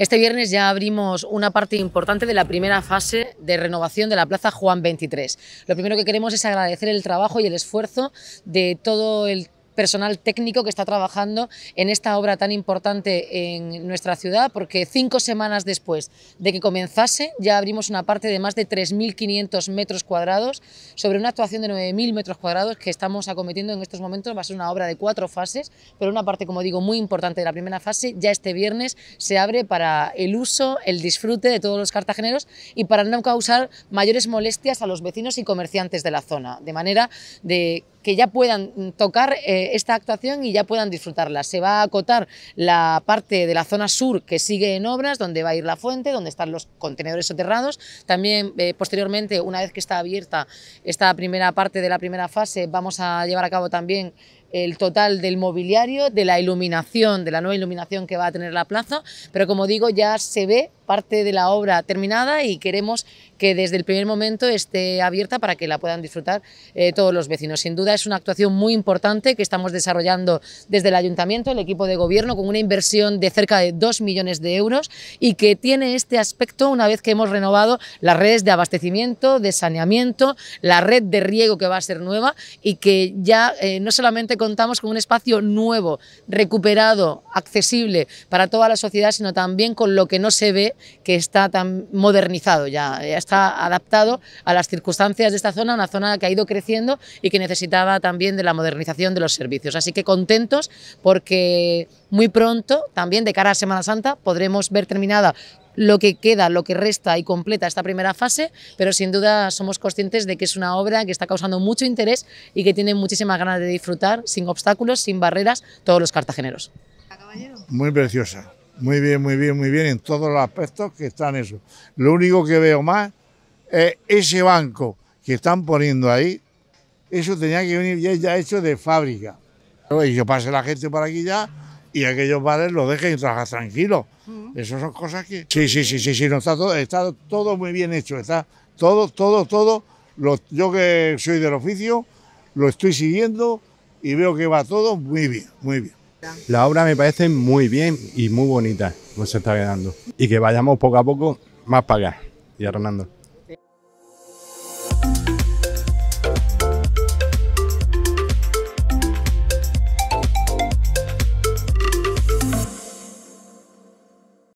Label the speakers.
Speaker 1: Este viernes ya abrimos una parte importante de la primera fase de renovación de la Plaza Juan 23. Lo primero que queremos es agradecer el trabajo y el esfuerzo de todo el personal técnico que está trabajando en esta obra tan importante en nuestra ciudad, porque cinco semanas después de que comenzase ya abrimos una parte de más de 3.500 metros cuadrados sobre una actuación de 9.000 metros cuadrados que estamos acometiendo en estos momentos. Va a ser una obra de cuatro fases, pero una parte, como digo, muy importante de la primera fase ya este viernes se abre para el uso, el disfrute de todos los cartageneros y para no causar mayores molestias a los vecinos y comerciantes de la zona, de manera de que ya puedan tocar eh, esta actuación y ya puedan disfrutarla. Se va a acotar la parte de la zona sur que sigue en obras, donde va a ir la fuente, donde están los contenedores soterrados. También, eh, posteriormente, una vez que está abierta esta primera parte de la primera fase, vamos a llevar a cabo también el total del mobiliario, de la iluminación, de la nueva iluminación que va a tener la plaza, pero como digo, ya se ve parte de la obra terminada y queremos que desde el primer momento esté abierta para que la puedan disfrutar eh, todos los vecinos. Sin duda es una actuación muy importante que estamos desarrollando desde el ayuntamiento, el equipo de gobierno, con una inversión de cerca de 2 millones de euros y que tiene este aspecto una vez que hemos renovado las redes de abastecimiento, de saneamiento, la red de riego que va a ser nueva y que ya eh, no solamente contamos con un espacio nuevo, recuperado, accesible para toda la sociedad, sino también con lo que no se ve que está tan modernizado ya, ya eh, está adaptado a las circunstancias de esta zona, una zona que ha ido creciendo y que necesitaba también de la modernización de los servicios. Así que contentos porque muy pronto, también de cara a Semana Santa, podremos ver terminada lo que queda, lo que resta y completa esta primera fase, pero sin duda somos conscientes de que es una obra que está causando mucho interés y que tiene muchísimas ganas de disfrutar, sin obstáculos, sin barreras, todos los cartageneros.
Speaker 2: Muy preciosa. Muy bien, muy bien, muy bien, en todos los aspectos que están eso. Lo único que veo más es ese banco que están poniendo ahí, eso tenía que venir ya, hecho de fábrica. Y que pase la gente por aquí ya y aquellos bares lo dejen y trabajar tranquilo. Eso son cosas que... Sí, sí, sí, sí, sí, no, está, todo, está todo muy bien hecho, está todo, todo, todo. yo que soy del oficio, lo estoy siguiendo y veo que va todo muy bien, muy bien. La obra me parece muy bien y muy bonita, como se está quedando. Y que vayamos poco a poco más para acá. Y a